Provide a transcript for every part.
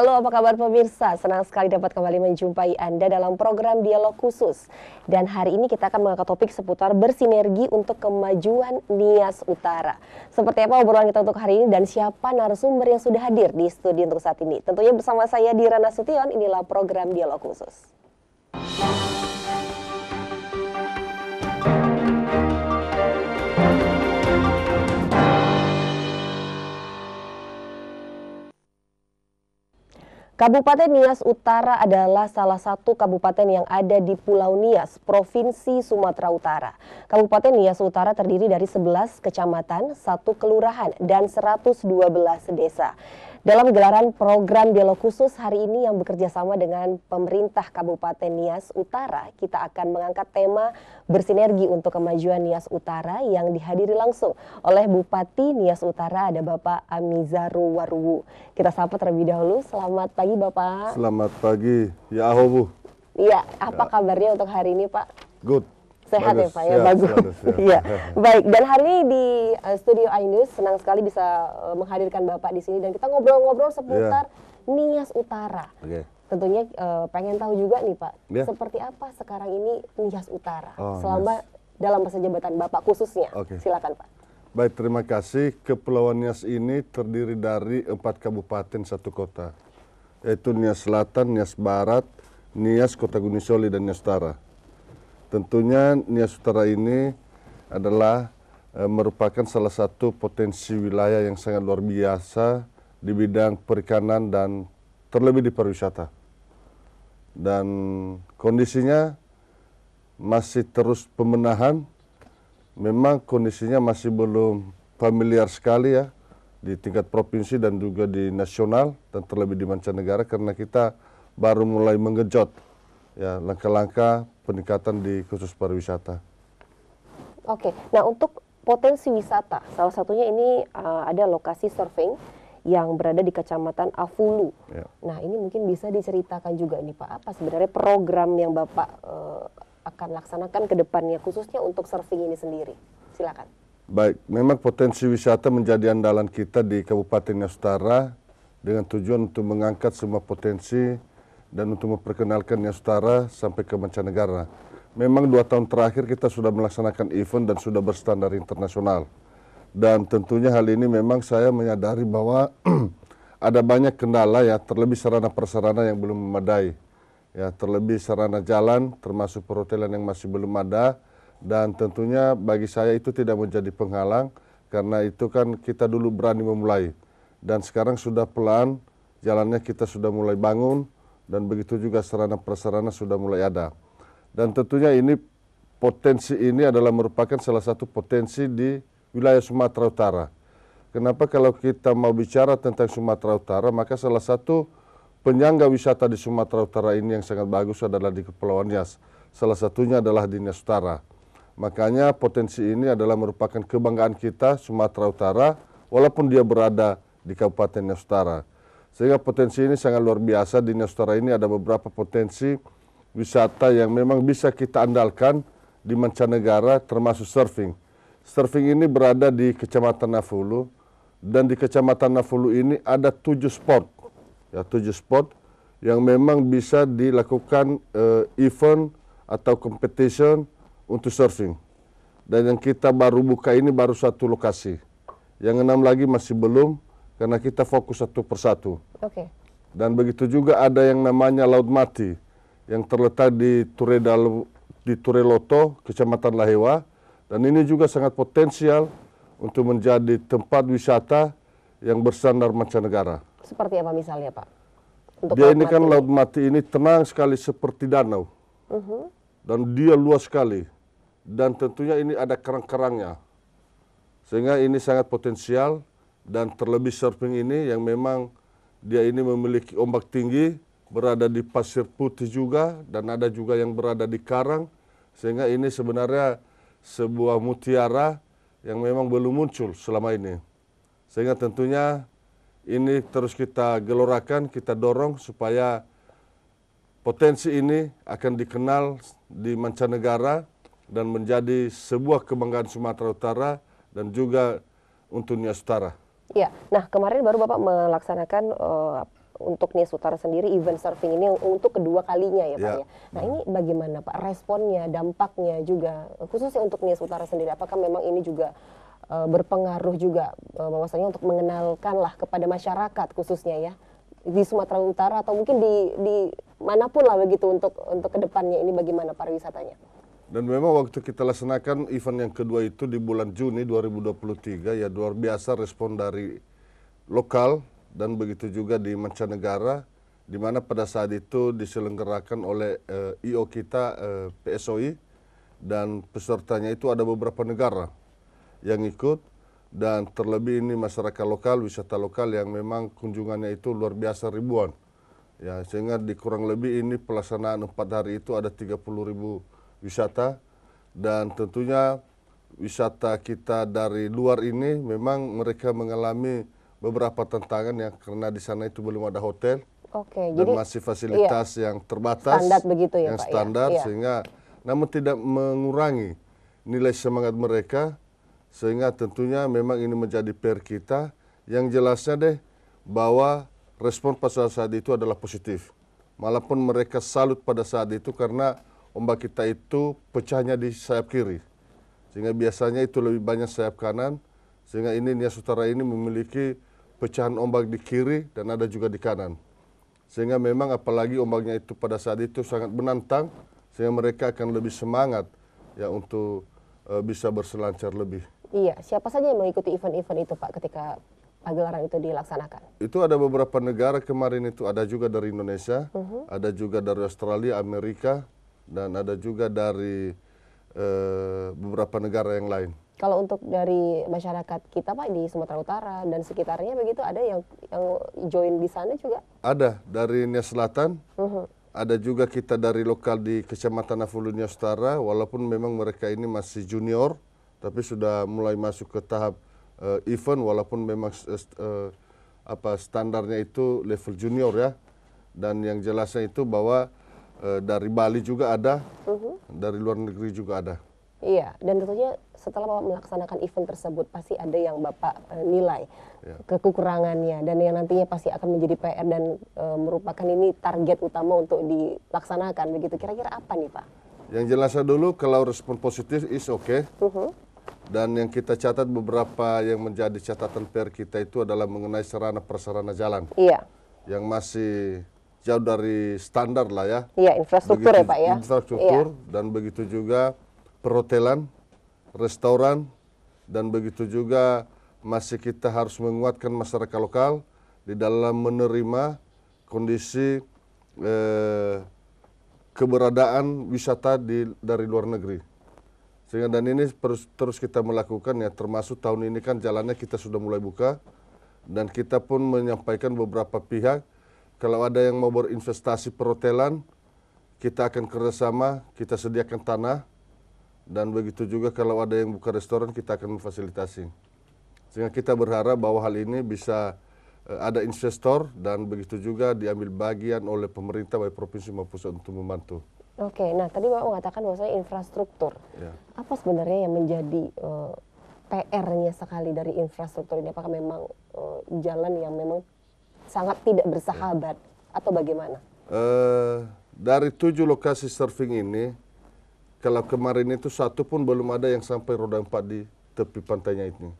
Halo, apa kabar pemirsa? Senang sekali dapat kembali menjumpai Anda dalam program Dialog Khusus. Dan hari ini kita akan mengangkat topik seputar bersinergi untuk kemajuan Nias Utara. Seperti apa obrolan kita untuk hari ini dan siapa narasumber yang sudah hadir di studi untuk saat ini? Tentunya bersama saya Dirana Sution inilah program Dialog Khusus. Kabupaten Nias Utara adalah salah satu kabupaten yang ada di Pulau Nias, Provinsi Sumatera Utara. Kabupaten Nias Utara terdiri dari 11 kecamatan, satu kelurahan, dan 112 desa. Dalam gelaran program dialog khusus hari ini yang bekerja sama dengan pemerintah Kabupaten Nias Utara, kita akan mengangkat tema bersinergi untuk kemajuan Nias Utara yang dihadiri langsung oleh Bupati Nias Utara ada Bapak Amizaru Waruwu. Kita sapa terlebih dahulu. Selamat pagi Bapak. Selamat pagi. Ya ahobu. Bu. Iya, apa ya. kabarnya untuk hari ini Pak? Good. Sehat ya, bagus, ya Pak ya, sehat, bagus. Ya, Baik, dan hari ini di uh, studio iNews senang sekali bisa uh, menghadirkan Bapak di sini dan kita ngobrol-ngobrol seputar yeah. Nias Utara. Okay. Tentunya uh, pengen tahu juga nih Pak, yeah. seperti apa sekarang ini Nias Utara oh, selama nice. dalam masa jabatan Bapak khususnya. Okay. Silakan Pak. Baik, terima kasih. Kepulauan Nias ini terdiri dari empat kabupaten satu kota, yaitu Nias Selatan, Nias Barat, Nias Kota Gunung Soli, dan Nias Utara. Tentunya Nia Sutera ini adalah e, merupakan salah satu potensi wilayah yang sangat luar biasa di bidang perikanan dan terlebih di pariwisata. Dan kondisinya masih terus pemenahan. Memang kondisinya masih belum familiar sekali ya di tingkat provinsi dan juga di nasional dan terlebih di mancanegara karena kita baru mulai mengejot ya langkah-langkah peningkatan di khusus pariwisata. Oke, nah untuk potensi wisata, salah satunya ini uh, ada lokasi surfing yang berada di Kecamatan Afulu. Ya. Nah, ini mungkin bisa diceritakan juga nih Pak, apa sebenarnya program yang Bapak uh, akan laksanakan ke depannya khususnya untuk surfing ini sendiri? Silakan. Baik, memang potensi wisata menjadi andalan kita di Kabupaten Nusantara dengan tujuan untuk mengangkat semua potensi dan untuk memperkenalkannya setara sampai ke mancanegara. Memang dua tahun terakhir kita sudah melaksanakan event dan sudah berstandar internasional. Dan tentunya hal ini memang saya menyadari bahwa ada banyak kendala ya, terlebih sarana prasarana yang belum memadai. Ya, terlebih sarana jalan termasuk perhotelan yang masih belum ada dan tentunya bagi saya itu tidak menjadi penghalang karena itu kan kita dulu berani memulai dan sekarang sudah pelan jalannya kita sudah mulai bangun dan begitu juga sarana prasarana sudah mulai ada. Dan tentunya ini potensi ini adalah merupakan salah satu potensi di wilayah Sumatera Utara. Kenapa kalau kita mau bicara tentang Sumatera Utara, maka salah satu penyangga wisata di Sumatera Utara ini yang sangat bagus adalah di Kepulauan Nias. Salah satunya adalah di Nias Utara. Makanya potensi ini adalah merupakan kebanggaan kita Sumatera Utara, walaupun dia berada di Kabupaten Nias Utara. Sehingga potensi ini sangat luar biasa di Nusantara ini ada beberapa potensi wisata yang memang bisa kita andalkan di mancanegara termasuk surfing. Surfing ini berada di Kecamatan Nafulu dan di Kecamatan Nafulu ini ada tujuh spot, ya tujuh spot yang memang bisa dilakukan uh, event atau competition untuk surfing. Dan yang kita baru buka ini baru satu lokasi. Yang enam lagi masih belum karena kita fokus satu persatu. Oke. Okay. Dan begitu juga ada yang namanya Laut Mati yang terletak di Turedal di Tureloto, Kecamatan Lahewa dan ini juga sangat potensial untuk menjadi tempat wisata yang bersandar mancanegara. Seperti apa misalnya, Pak? Untuk dia ini kan Laut Mati ini tenang sekali seperti danau. Uh mhm. -huh. Dan dia luas sekali. Dan tentunya ini ada kerang-kerangnya. Sehingga ini sangat potensial dan terlebih surfing ini yang memang dia ini memiliki ombak tinggi, berada di pasir putih juga dan ada juga yang berada di karang sehingga ini sebenarnya sebuah mutiara yang memang belum muncul selama ini. Sehingga tentunya ini terus kita gelorakan, kita dorong supaya potensi ini akan dikenal di mancanegara dan menjadi sebuah kebanggaan Sumatera Utara dan juga untuk Nia Utara. Ya, Nah, kemarin baru Bapak melaksanakan uh, untuk Nia Sutara sendiri event surfing ini untuk kedua kalinya ya Pak ya. ya. Nah, ini bagaimana Pak responnya, dampaknya juga khususnya untuk Nia Sutara sendiri apakah memang ini juga uh, berpengaruh juga uh, bahwasanya untuk mengenalkanlah kepada masyarakat khususnya ya di Sumatera Utara atau mungkin di di manapun lah begitu untuk untuk kedepannya ini bagaimana pariwisatanya? Dan memang waktu kita laksanakan event yang kedua itu di bulan Juni 2023 ya luar biasa respon dari lokal dan begitu juga di mancanegara di mana pada saat itu diselenggarakan oleh eh, IO kita eh, PSOI dan pesertanya itu ada beberapa negara yang ikut dan terlebih ini masyarakat lokal wisata lokal yang memang kunjungannya itu luar biasa ribuan ya sehingga di kurang lebih ini pelaksanaan empat hari itu ada 30 ribu wisata dan tentunya wisata kita dari luar ini memang mereka mengalami beberapa tantangan yang karena di sana itu belum ada hotel. Oke, dan jadi masih iya, fasilitas iya, yang terbatas standar begitu ya, yang Pak, ya? standar iya. sehingga namun tidak mengurangi nilai semangat mereka sehingga tentunya memang ini menjadi PR kita yang jelasnya deh bahwa respon pada saat itu adalah positif. Malah mereka salut pada saat itu karena ombak kita itu pecahnya di sayap kiri. Sehingga biasanya itu lebih banyak sayap kanan. Sehingga ini Nia Sutara ini memiliki pecahan ombak di kiri dan ada juga di kanan. Sehingga memang apalagi ombaknya itu pada saat itu sangat menantang. Sehingga mereka akan lebih semangat ya untuk e, bisa berselancar lebih. Iya, siapa saja yang mengikuti event-event itu Pak ketika pagelaran itu dilaksanakan? Itu ada beberapa negara kemarin itu ada juga dari Indonesia, uh mhm. -huh. ada juga dari Australia, Amerika, dan ada juga dari uh, beberapa negara yang lain. Kalau untuk dari masyarakat kita Pak di Sumatera Utara dan sekitarnya begitu ada yang yang join di sana juga? Ada dari Nia Selatan. Uh mhm. -huh. Ada juga kita dari lokal di Kecamatan Nia Utara walaupun memang mereka ini masih junior tapi sudah mulai masuk ke tahap uh, event walaupun memang uh, apa standarnya itu level junior ya. Dan yang jelasnya itu bahwa Eh, dari Bali juga ada, uh-huh. dari luar negeri juga ada. Iya, dan tentunya setelah Bapak melaksanakan event tersebut pasti ada yang Bapak e, nilai ya. kekurangannya dan yang nantinya pasti akan menjadi PR dan e, merupakan ini target utama untuk dilaksanakan begitu. Kira-kira apa nih Pak? Yang jelasnya dulu kalau respon positif is okay. Uh-huh. Dan yang kita catat beberapa yang menjadi catatan PR kita itu adalah mengenai sarana prasarana jalan. Iya. Yang masih jauh dari standar lah ya. Iya, infrastruktur ya, begitu, ya Pak ya. Infrastruktur iya. dan begitu juga perhotelan, restoran dan begitu juga masih kita harus menguatkan masyarakat lokal di dalam menerima kondisi eh, keberadaan wisata di dari luar negeri. Sehingga dan ini terus terus kita melakukan ya termasuk tahun ini kan jalannya kita sudah mulai buka dan kita pun menyampaikan beberapa pihak kalau ada yang mau berinvestasi perhotelan, kita akan kerjasama, kita sediakan tanah, dan begitu juga kalau ada yang buka restoran, kita akan memfasilitasi. Sehingga kita berharap bahwa hal ini bisa eh, ada investor dan begitu juga diambil bagian oleh pemerintah baik provinsi maupun pusat untuk membantu. Oke, nah tadi Bapak mengatakan bahwasanya infrastruktur. Ya. Apa sebenarnya yang menjadi uh, eh, PR-nya sekali dari infrastruktur ini? Apakah memang uh, jalan yang memang sangat tidak iya. bersahabat atau bagaimana? Uh, dari tujuh lokasi surfing ini, kalau kemarin itu satu pun belum ada yang sampai roda empat di tepi pantainya ini.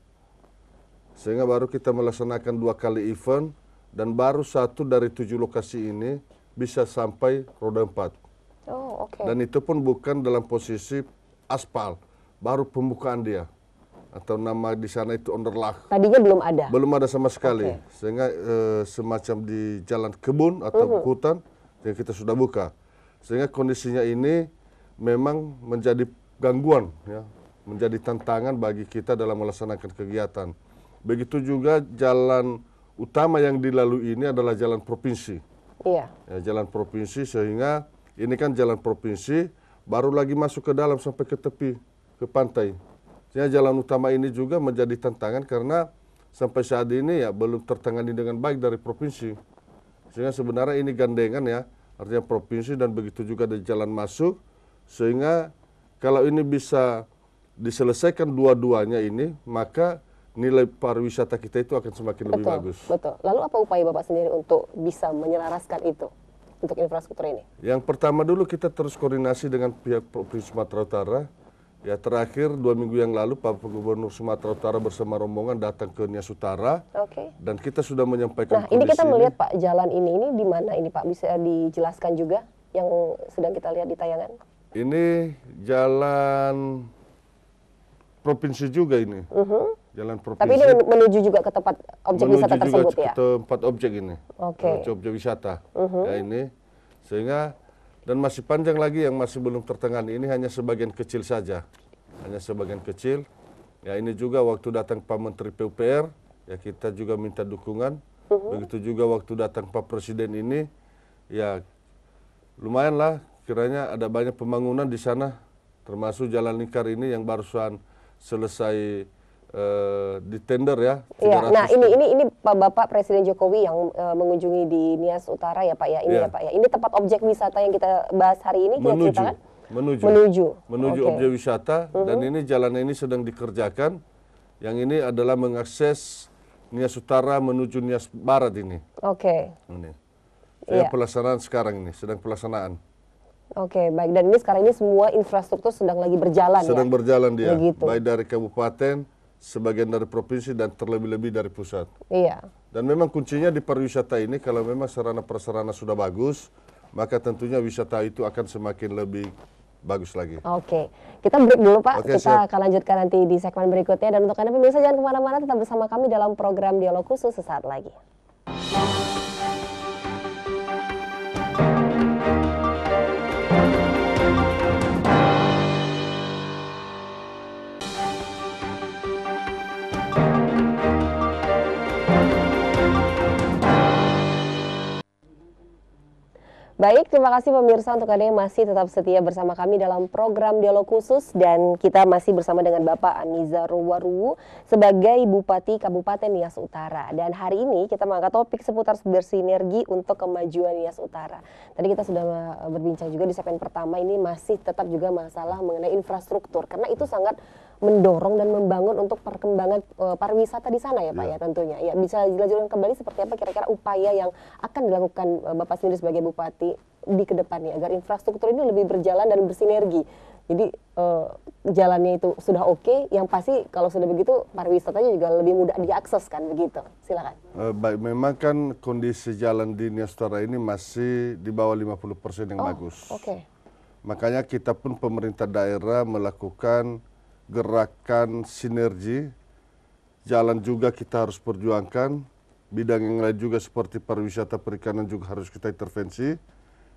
Sehingga baru kita melaksanakan dua kali event dan baru satu dari tujuh lokasi ini bisa sampai roda empat. Oh, okay. Dan itu pun bukan dalam posisi aspal, baru pembukaan dia atau nama di sana itu Onderlah. Tadinya belum ada. Belum ada sama sekali. Okay. Sehingga e, semacam di jalan kebun atau uh mhm. -huh. hutan yang kita sudah buka. Sehingga kondisinya ini memang menjadi gangguan ya, menjadi tantangan bagi kita dalam melaksanakan kegiatan. Begitu juga jalan utama yang dilalui ini adalah jalan provinsi. Iya. Ya, jalan provinsi sehingga ini kan jalan provinsi baru lagi masuk ke dalam sampai ke tepi ke pantai. Ya, jalan utama ini juga menjadi tantangan karena sampai saat ini ya belum tertangani dengan baik dari provinsi. Sehingga sebenarnya ini gandengan ya, artinya provinsi dan begitu juga ada jalan masuk. Sehingga kalau ini bisa diselesaikan dua-duanya ini, maka nilai pariwisata kita itu akan semakin betul, lebih bagus. Betul. Lalu apa upaya Bapak sendiri untuk bisa menyelaraskan itu untuk infrastruktur ini? Yang pertama dulu kita terus koordinasi dengan pihak Provinsi Sumatera Utara Ya terakhir dua minggu yang lalu Pak Gubernur Sumatera Utara bersama rombongan datang ke Nias Utara. Oke. Okay. Dan kita sudah menyampaikan. Nah ini kita melihat ini. Pak jalan ini ini di mana ini Pak bisa dijelaskan juga yang sedang kita lihat di tayangan. Ini jalan provinsi juga ini. Uh mm-hmm. -huh. Jalan provinsi. Tapi ini menuju juga ke tempat objek menuju wisata juga tersebut juga ya. Ke tempat objek ini. Oke. Okay. Objek wisata. Uh mm-hmm. -huh. Ya ini sehingga dan masih panjang lagi yang masih belum tertangani ini hanya sebagian kecil saja hanya sebagian kecil ya ini juga waktu datang Pak Menteri PUPR ya kita juga minta dukungan mhm. begitu juga waktu datang Pak Presiden ini ya lumayanlah kiranya ada banyak pembangunan di sana termasuk jalan lingkar ini yang barusan selesai Uh, di tender ya. Iya. Nah ini ini ini Pak Bapak Presiden Jokowi yang uh, mengunjungi di Nias Utara ya Pak ya ini ya. ya Pak ya. Ini tempat objek wisata yang kita bahas hari ini kita menuju, ceritakan. Menuju. Menuju. Menuju okay. objek wisata uh -huh. dan mhm. ini jalan ini sedang dikerjakan. Yang ini adalah mengakses Nias Utara menuju Nias Barat ini. Oke. Okay. Ini. Saya ya. pelaksanaan sekarang ini sedang pelaksanaan. Oke, okay, baik. Dan ini sekarang ini semua infrastruktur sedang lagi berjalan ya? sedang ya? berjalan dia. Begitu. Baik dari kabupaten, sebagian dari provinsi dan terlebih-lebih dari pusat. Iya. Dan memang kuncinya di pariwisata ini kalau memang sarana prasarana sudah bagus, maka tentunya wisata itu akan semakin lebih bagus lagi. Oke, kita break dulu Pak. Oke, kita siap. akan lanjutkan nanti di segmen berikutnya. Dan untuk Anda pemirsa jangan kemana-mana, tetap bersama kami dalam program Dialog Khusus sesaat lagi. Baik, terima kasih pemirsa untuk Anda yang masih tetap setia bersama kami dalam program dialog khusus dan kita masih bersama dengan Bapak Aniza Waru sebagai Bupati Kabupaten Nias Utara. Dan hari ini kita mengangkat topik seputar bersinergi untuk kemajuan Nias Utara. Tadi kita sudah berbincang juga di segmen pertama ini masih tetap juga masalah mengenai infrastruktur karena itu sangat mendorong dan membangun untuk perkembangan uh, pariwisata di sana ya Pak ya, ya tentunya. Ya bisa dilanjutkan kembali seperti apa kira-kira upaya yang akan dilakukan uh, Bapak sendiri sebagai bupati di kedepannya agar infrastruktur ini lebih berjalan dan bersinergi. Jadi uh, jalannya itu sudah oke, okay, yang pasti kalau sudah begitu pariwisatanya juga lebih mudah diakses kan begitu. Silakan. Uh, baik, memang kan kondisi jalan di Niastara ini masih di bawah 50% yang oh, bagus. Oke. Okay. Makanya kita pun pemerintah daerah melakukan gerakan sinergi, jalan juga kita harus perjuangkan, bidang yang lain juga seperti pariwisata perikanan juga harus kita intervensi,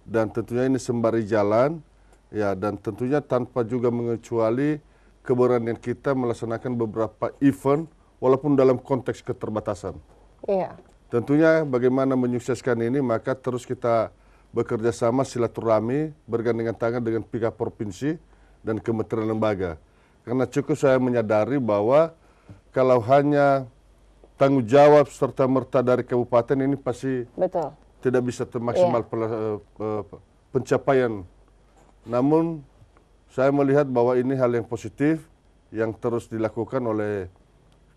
dan tentunya ini sembari jalan, ya dan tentunya tanpa juga mengecuali keberanian kita melaksanakan beberapa event walaupun dalam konteks keterbatasan. Iya. Tentunya bagaimana menyukseskan ini maka terus kita bekerja sama silaturahmi bergandengan tangan dengan pihak provinsi dan kementerian lembaga. Karena cukup saya menyadari bahwa kalau hanya tanggung jawab serta merta dari kabupaten ini pasti Betul. tidak bisa termaksimal yeah. Iya. Eh, eh, pencapaian. Namun saya melihat bahwa ini hal yang positif yang terus dilakukan oleh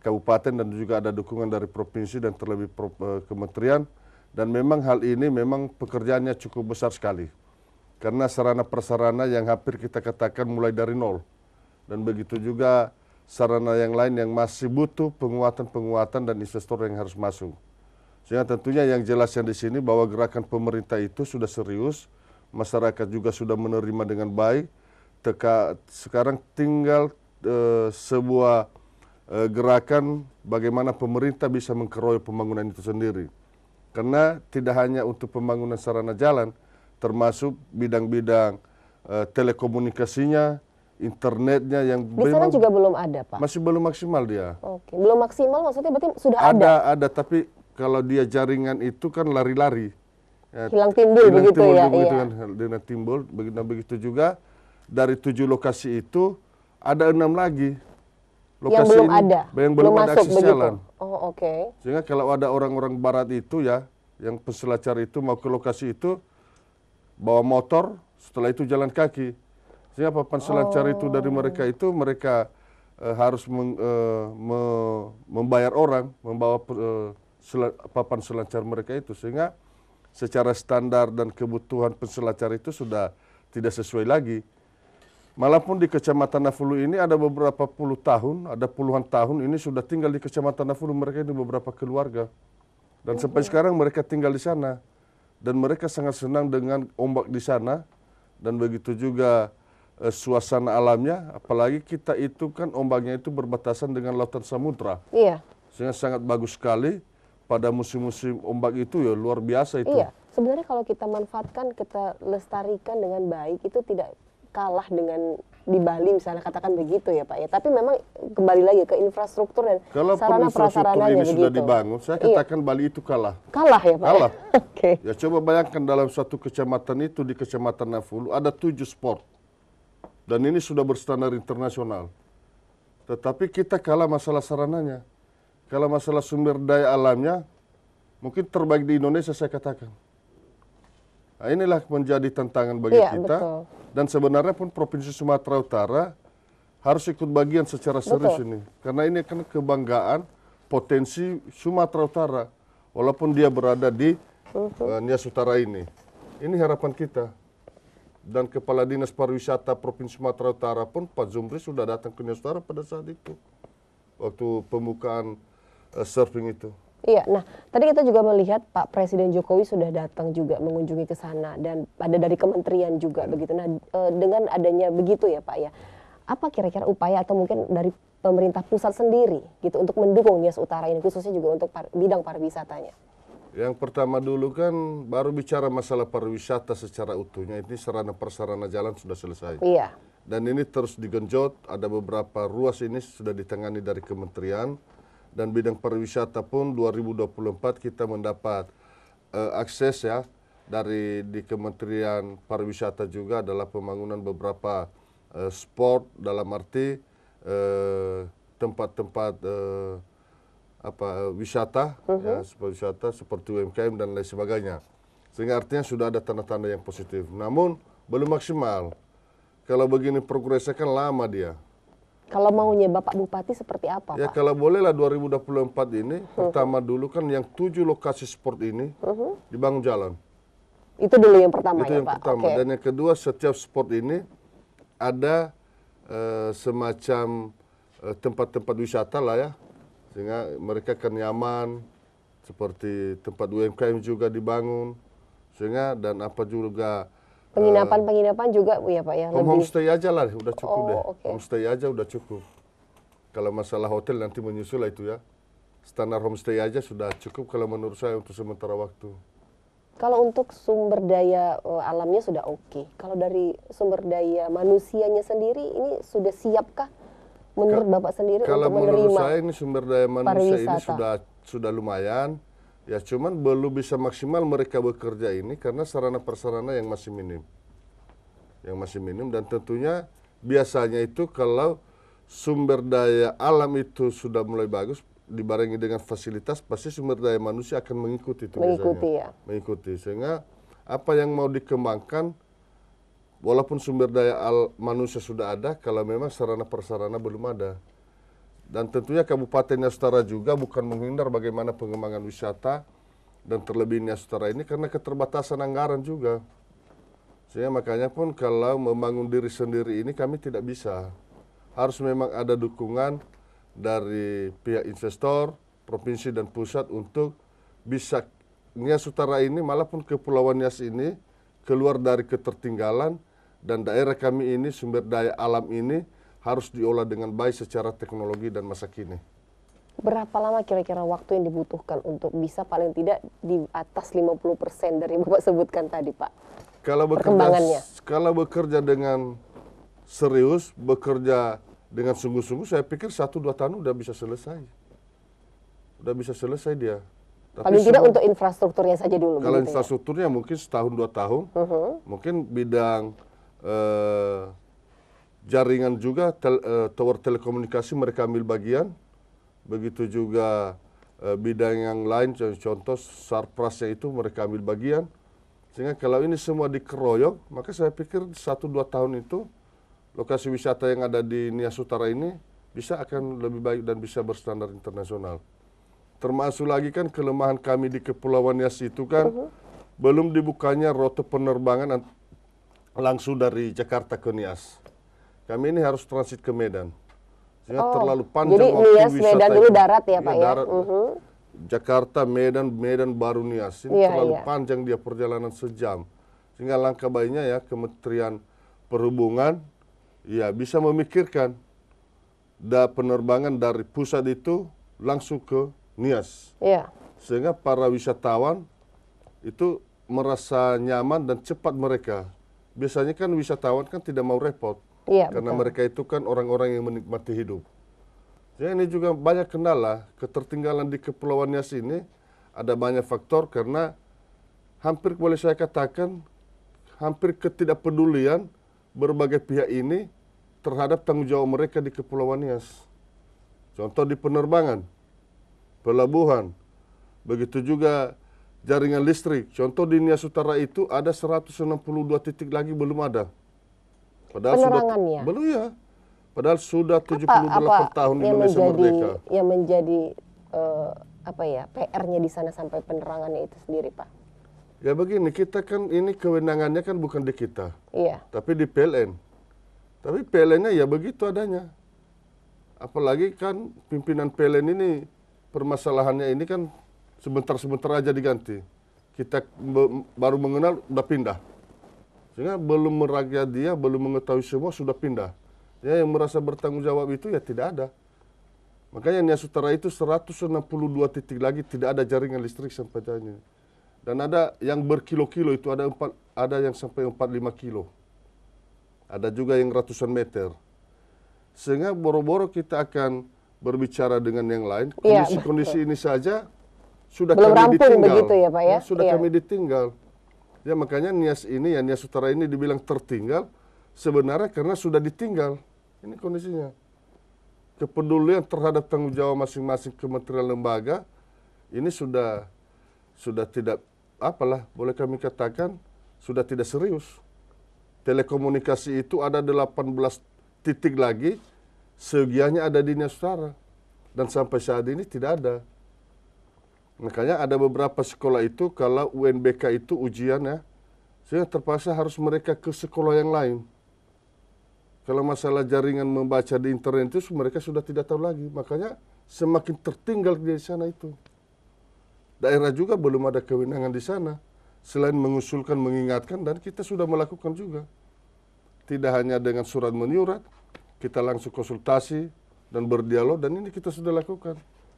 kabupaten dan juga ada dukungan dari provinsi dan terlebih eh, kementerian dan memang hal ini memang pekerjaannya cukup besar sekali karena sarana prasarana yang hampir kita katakan mulai dari nol. Dan begitu juga sarana yang lain yang masih butuh penguatan-penguatan dan investor yang harus masuk. Sehingga tentunya yang jelas yang di sini bahwa gerakan pemerintah itu sudah serius, masyarakat juga sudah menerima dengan baik. Teka, sekarang tinggal e, sebuah e, gerakan bagaimana pemerintah bisa mengkeroyok pembangunan itu sendiri. Karena tidak hanya untuk pembangunan sarana jalan, termasuk bidang-bidang e, telekomunikasinya, internetnya yang di sana juga belum ada pak masih belum maksimal dia oke okay. belum maksimal maksudnya berarti sudah ada ada ada tapi kalau dia jaringan itu kan lari-lari ya, hilang timbul hilang begitu timbul, ya begitu iya. kan dengan timbul begitu begitu juga dari tujuh lokasi itu ada enam lagi lokasi yang belum ini, ada yang belum, belum ada masuk, jalan oh oke okay. sehingga kalau ada orang-orang barat itu ya yang peselancar itu mau ke lokasi itu bawa motor setelah itu jalan kaki sehingga papan selancar itu dari oh. mereka itu mereka uh, harus meng, uh, me, membayar orang membawa uh, eh, sel, papan selancar mereka itu sehingga secara standar dan kebutuhan penselancar itu sudah tidak sesuai lagi. Malah pun di Kecamatan Nafulu ini ada beberapa puluh tahun, ada puluhan tahun ini sudah tinggal di Kecamatan Nafulu mereka ini beberapa keluarga. Dan sampai sekarang mereka tinggal di sana. Dan mereka sangat senang dengan ombak di sana. Dan begitu juga Eh, suasana alamnya, apalagi kita itu kan ombaknya itu berbatasan dengan lautan samudra. Iya. Sehingga sangat bagus sekali pada musim-musim ombak itu ya luar biasa itu. Iya. Sebenarnya kalau kita manfaatkan, kita lestarikan dengan baik itu tidak kalah dengan di Bali misalnya katakan begitu ya Pak ya. Tapi memang kembali lagi ke infrastruktur dan Kalau sarana prasarananya ini sudah dibangun, saya iya. katakan iya. Bali itu kalah. Kalah ya Pak. Ya? Kalah. Oke. okay. Ya coba bayangkan dalam suatu kecamatan itu di Kecamatan Nafulu ada tujuh sport. Dan ini sudah berstandar internasional. Tetapi kita kalah masalah sarananya. kalah masalah sumber daya alamnya, mungkin terbaik di Indonesia saya katakan. Nah, inilah menjadi tantangan bagi iya, kita. Betul. Dan sebenarnya pun Provinsi Sumatera Utara harus ikut bagian secara serius betul. ini. Karena ini kan kebanggaan potensi Sumatera Utara. Walaupun dia berada di uh, Nias Utara ini. Ini harapan kita dan Kepala Dinas Pariwisata Provinsi Sumatera Utara pun Pak Zumri sudah datang ke Utara pada saat itu waktu pembukaan uh, surfing itu. Iya, nah tadi kita juga melihat Pak Presiden Jokowi sudah datang juga mengunjungi ke sana dan ada dari kementerian juga ya. begitu. Nah e, dengan adanya begitu ya Pak ya, apa kira-kira upaya atau mungkin dari pemerintah pusat sendiri gitu untuk mendukung Nias Utara ini khususnya juga untuk par bidang pariwisatanya? Yang pertama dulu kan baru bicara masalah pariwisata secara utuhnya ini sarana prasarana jalan sudah selesai. Iya. Dan ini terus digenjot, ada beberapa ruas ini sudah ditangani dari kementerian dan bidang pariwisata pun 2024 kita mendapat uh, akses ya dari di Kementerian Pariwisata juga adalah pembangunan beberapa uh, sport dalam arti eh, tempat-tempat uh, uh, apa wisata uh mhm. -huh. ya seperti wisata seperti UMKM dan lain sebagainya sehingga artinya sudah ada tanda-tanda yang positif namun belum maksimal kalau begini progresnya kan lama dia kalau maunya Bapak Bupati seperti apa ya Pak? kalau bolehlah 2024 ini uh mhm. -huh. pertama dulu kan yang tujuh lokasi sport ini uh mhm. -huh. dibangun jalan itu dulu yang pertama itu ya yang Pak? pertama okay. dan yang kedua setiap sport ini ada uh, semacam eh, tempat-tempat wisata lah ya sehingga mereka akan nyaman seperti tempat UMKM juga dibangun sehingga dan apa juga penginapan uh, penginapan juga bu ya pak ya home homestay aja lah udah cukup oh, deh okay. homestay aja udah cukup kalau masalah hotel nanti menyusul lah itu ya standar homestay aja sudah cukup kalau menurut saya untuk sementara waktu kalau untuk sumber daya eh, alamnya sudah oke okay. kalau dari sumber daya manusianya sendiri ini sudah siapkah menurut Bapak sendiri kalau untuk menerima menurut saya ini sumber daya manusia pariwisata. ini sudah sudah lumayan ya cuman belum bisa maksimal mereka bekerja ini karena sarana prasarana yang masih minim yang masih minim dan tentunya biasanya itu kalau sumber daya alam itu sudah mulai bagus dibarengi dengan fasilitas pasti sumber daya manusia akan mengikuti itu mengikuti biasanya. ya mengikuti sehingga apa yang mau dikembangkan walaupun sumber daya al manusia sudah ada, kalau memang sarana persarana belum ada. Dan tentunya Kabupaten Setara juga bukan menghindar bagaimana pengembangan wisata dan terlebih Setara ini karena keterbatasan anggaran juga. Sehingga makanya pun kalau membangun diri sendiri ini kami tidak bisa. Harus memang ada dukungan dari pihak investor, provinsi dan pusat untuk bisa Nias Utara ini malah pun Kepulauan Nias ini keluar dari ketertinggalan dan daerah kami ini sumber daya alam ini harus diolah dengan baik secara teknologi dan masa kini. Berapa lama kira-kira waktu yang dibutuhkan untuk bisa paling tidak di atas 50% dari Bapak sebutkan tadi, Pak? Kalau bekerja kalau bekerja dengan serius, bekerja dengan sungguh-sungguh, saya pikir 1 2 tahun udah bisa selesai. Udah bisa selesai dia. Tapi Paling tidak untuk infrastrukturnya saja dulu. Kalau ya? infrastrukturnya ya? mungkin setahun dua tahun, uh -huh. mungkin bidang uh, jaringan juga tel, uh, tower telekomunikasi mereka ambil bagian. Begitu juga uh, bidang yang lain, contoh sarprasnya itu mereka ambil bagian. Sehingga kalau ini semua dikeroyok, maka saya pikir satu dua tahun itu lokasi wisata yang ada di Nias Utara ini bisa akan lebih baik dan bisa berstandar internasional. Termasuk lagi kan kelemahan kami di Kepulauan Nias itu kan uh -huh. belum dibukanya rute penerbangan langsung dari Jakarta ke Nias. Kami ini harus transit ke Medan. Sehingga oh, terlalu panjang jadi waktu Nias, wisata. Medan dulu darat ya, Pak iya, ya? Darat, uh mhm. -huh. Jakarta, Medan, Medan baru Nias. Ini yeah, terlalu yeah. panjang dia perjalanan sejam. Sehingga langkah baiknya ya Kementerian Perhubungan ya bisa memikirkan da penerbangan dari pusat itu langsung ke Nias. Yeah. Sehingga para wisatawan itu merasa nyaman dan cepat mereka. Biasanya kan wisatawan kan tidak mau repot. Yeah, karena betul. mereka itu kan orang-orang yang menikmati hidup. Ya ini juga banyak kendala ketertinggalan di Kepulauan Nias ini ada banyak faktor karena hampir boleh saya katakan hampir ketidakpedulian berbagai pihak ini terhadap tanggung jawab mereka di Kepulauan Nias. Contoh di penerbangan, pelabuhan. Begitu juga jaringan listrik. Contoh di Nias Utara itu ada 162 titik lagi belum ada. Padahal sudah ya? belum ya. Padahal sudah 78 apa, apa tahun yang Indonesia menjadi, merdeka. Yang menjadi uh, apa ya PR-nya di sana sampai penerangannya itu sendiri, Pak. Ya begini, kita kan ini kewenangannya kan bukan di kita. Iya. Tapi di PLN. Tapi PLN-nya ya begitu adanya. Apalagi kan pimpinan PLN ini permasalahannya ini kan sebentar-sebentar aja diganti. Kita baru mengenal udah pindah. Sehingga belum merakyat dia, belum mengetahui semua sudah pindah. Ya yang merasa bertanggung jawab itu ya tidak ada. Makanya Nia Sutera itu 162 titik lagi tidak ada jaringan listrik sampai sampainya. Dan ada yang berkilo-kilo itu ada empat, ada yang sampai 45 kilo. Ada juga yang ratusan meter. Sehingga boro-boro kita akan berbicara dengan yang lain kondisi-kondisi iya, ya, ini saja sudah Belum kami ditinggal begitu ya, Pak, ya? ya sudah ya. kami ditinggal ya makanya Nias ini ya Nias Utara ini dibilang tertinggal sebenarnya karena sudah ditinggal ini kondisinya kepedulian terhadap tanggung jawab masing-masing kementerian lembaga ini sudah sudah tidak apalah boleh kami katakan sudah tidak serius telekomunikasi itu ada 18 titik lagi seugianya ada di Utara dan sampai saat ini tidak ada. Makanya ada beberapa sekolah itu kalau UNBK itu ujian ya, saya terpaksa harus mereka ke sekolah yang lain. Kalau masalah jaringan membaca di internet itu mereka sudah tidak tahu lagi. Makanya semakin tertinggal di sana itu. Daerah juga belum ada kewenangan di sana. Selain mengusulkan, mengingatkan, dan kita sudah melakukan juga. Tidak hanya dengan surat menyurat, kita langsung konsultasi dan berdialog dan ini kita sudah lakukan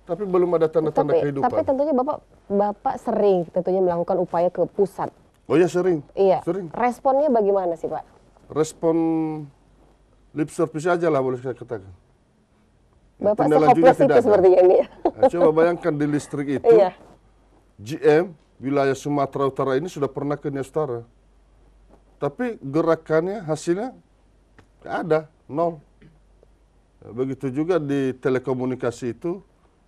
tapi belum ada tanda-tanda kehidupan. Tapi tentunya Bapak Bapak sering tentunya melakukan upaya ke pusat. Oh ya sering. Iya. Sering. Responnya bagaimana sih Pak? Respon lip service aja lah boleh saya katakan. Bapak sehopeless itu seperti ini. Ya. Nah, coba bayangkan di listrik itu, iya. GM wilayah Sumatera Utara ini sudah pernah ke Nestara. Tapi gerakannya hasilnya ada nol. Begitu juga di telekomunikasi itu,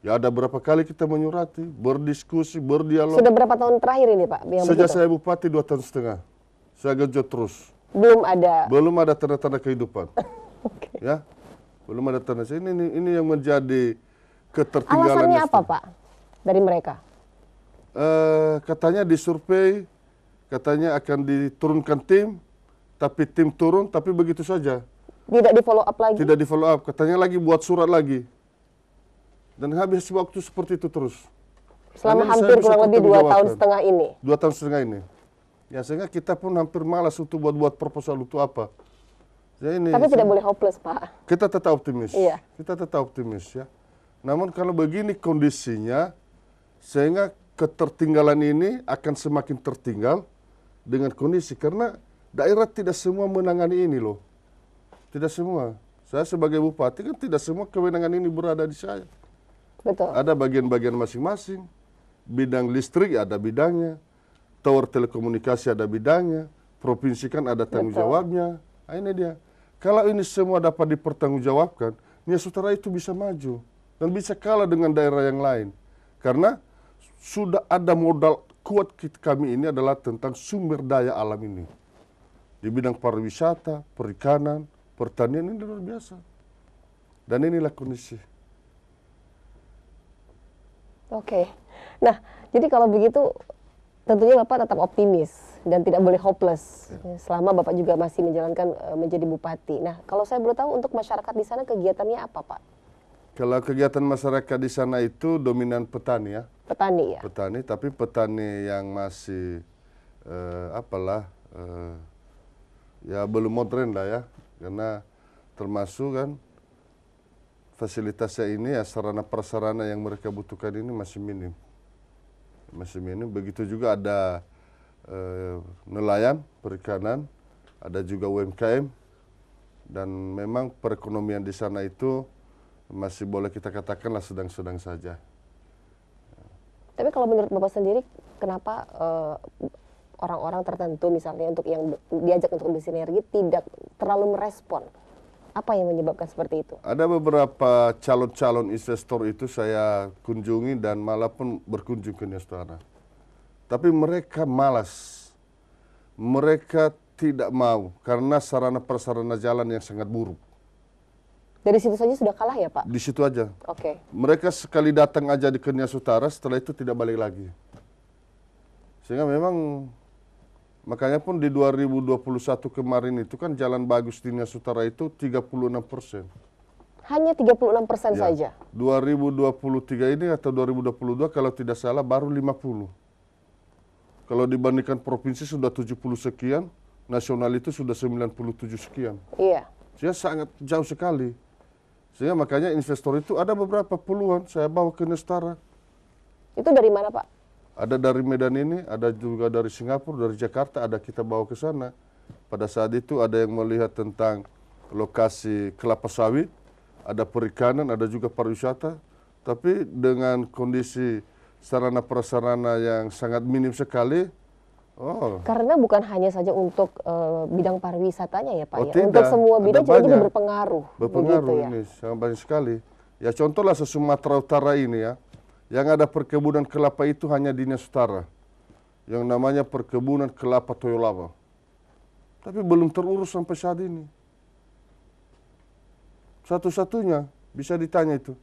ya ada berapa kali kita menyurati, berdiskusi, berdialog. Sudah berapa tahun terakhir ini Pak? Yang Sejak begitu? saya bupati dua tahun setengah, saya gejot terus. Belum ada? Belum ada tanda-tanda kehidupan. okay. Ya, belum ada tanda. Ini, ini, ini yang menjadi ketertinggalan. Alasannya apa Pak dari mereka? Uh, katanya disurvei, katanya akan diturunkan tim, tapi tim turun, tapi begitu saja. Tidak di follow up lagi? Tidak di follow up. Katanya lagi buat surat lagi. Dan habis waktu seperti itu terus. Selama Karena hampir kurang lebih dua tahun setengah ini? Dua tahun setengah ini. Ya sehingga kita pun hampir malas untuk buat-buat proposal itu apa. Ya, ini, Tapi tidak boleh hopeless Pak. Kita tetap optimis. Iya. Kita tetap optimis ya. Namun kalau begini kondisinya, sehingga ketertinggalan ini akan semakin tertinggal dengan kondisi karena daerah tidak semua menangani ini loh. Tidak semua. Saya sebagai bupati kan tidak semua kewenangan ini berada di saya. Betul. Ada bagian-bagian masing-masing. Bidang listrik ada bidangnya, tower telekomunikasi ada bidangnya, provinsi kan ada tanggung jawabnya. Nah, ini dia. Kalau ini semua dapat dipertanggungjawabkan, Nia ya Sutera itu bisa maju dan bisa kalah dengan daerah yang lain. Karena sudah ada modal kuat kami ini adalah tentang sumber daya alam ini. Di bidang pariwisata, perikanan, pertanian ini luar biasa. Dan inilah kondisi. Oke. Okay. Nah, jadi kalau begitu tentunya Bapak tetap optimis dan tidak boleh hopeless ya. selama Bapak juga masih menjalankan eh, menjadi bupati. Nah, kalau saya boleh tahu untuk masyarakat di sana kegiatannya apa, Pak? Kalau kegiatan masyarakat di sana itu dominan petani ya. Petani ya. Petani, tapi petani yang masih eh, apalah eh, ya belum modern lah ya karena termasuk kan fasilitasnya ini ya sarana prasarana yang mereka butuhkan ini masih minim masih minim begitu juga ada e, nelayan perikanan ada juga UMKM dan memang perekonomian di sana itu masih boleh kita katakanlah sedang-sedang saja. Tapi kalau menurut Bapak sendiri, kenapa e, orang-orang tertentu misalnya untuk yang diajak untuk bersinergi tidak terlalu merespon. Apa yang menyebabkan seperti itu? Ada beberapa calon-calon investor itu saya kunjungi dan malah pun berkunjung ke Nestana. Tapi mereka malas. Mereka tidak mau karena sarana prasarana jalan yang sangat buruk. Dari situ saja sudah kalah ya Pak? Di situ aja. Oke. Okay. Mereka sekali datang aja di Kenya Utara, setelah itu tidak balik lagi. Sehingga memang Makanya pun di 2021 kemarin itu kan jalan bagus di Sutara itu 36 persen. Hanya 36 persen ya. saja? 2023 ini atau 2022 kalau tidak salah baru 50. Kalau dibandingkan provinsi sudah 70 sekian, nasional itu sudah 97 sekian. Iya. Saya sangat jauh sekali. Sehingga makanya investor itu ada beberapa puluhan saya bawa ke Utara. Itu dari mana Pak? Ada dari Medan ini, ada juga dari Singapura, dari Jakarta, ada kita bawa ke sana. Pada saat itu ada yang melihat tentang lokasi kelapa sawit, ada perikanan, ada juga pariwisata. Tapi dengan kondisi sarana prasarana yang sangat minim sekali, Oh. Karena bukan hanya saja untuk uh, bidang pariwisatanya ya Pak oh, ya, untuk semua bidang juga, juga berpengaruh. Berpengaruh ya. ini sangat banyak sekali. Ya contohlah se Sumatera Utara ini ya, yang ada perkebunan kelapa itu hanya di Utara, Yang namanya perkebunan kelapa Toyolaba. Tapi belum terurus sampai saat ini. Satu-satunya bisa ditanya itu.